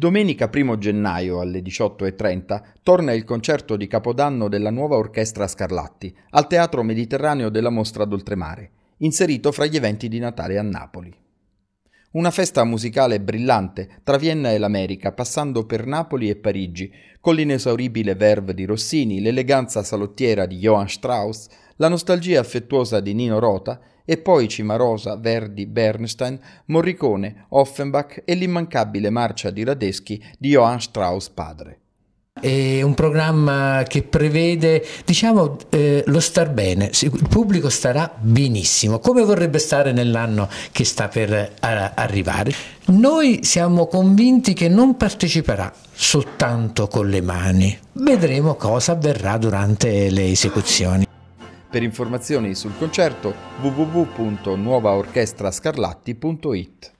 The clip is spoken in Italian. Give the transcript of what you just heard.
Domenica 1 gennaio alle 18.30 torna il concerto di Capodanno della nuova Orchestra Scarlatti al Teatro Mediterraneo della Mostra d'Oltremare, inserito fra gli eventi di Natale a Napoli. Una festa musicale brillante tra Vienna e l'America, passando per Napoli e Parigi, con l'inesauribile verve di Rossini, l'eleganza salottiera di Johann Strauss, la nostalgia affettuosa di Nino Rota e poi Cimarosa, Verdi, Bernstein, Morricone, Offenbach e l'immancabile marcia di Radeschi di Johann Strauss padre. È un programma che prevede, diciamo, eh, lo star bene, il pubblico starà benissimo, come vorrebbe stare nell'anno che sta per eh, arrivare. Noi siamo convinti che non parteciperà soltanto con le mani, vedremo cosa avverrà durante le esecuzioni. Per informazioni sul concerto www.nuovaorchestrascarlatti.it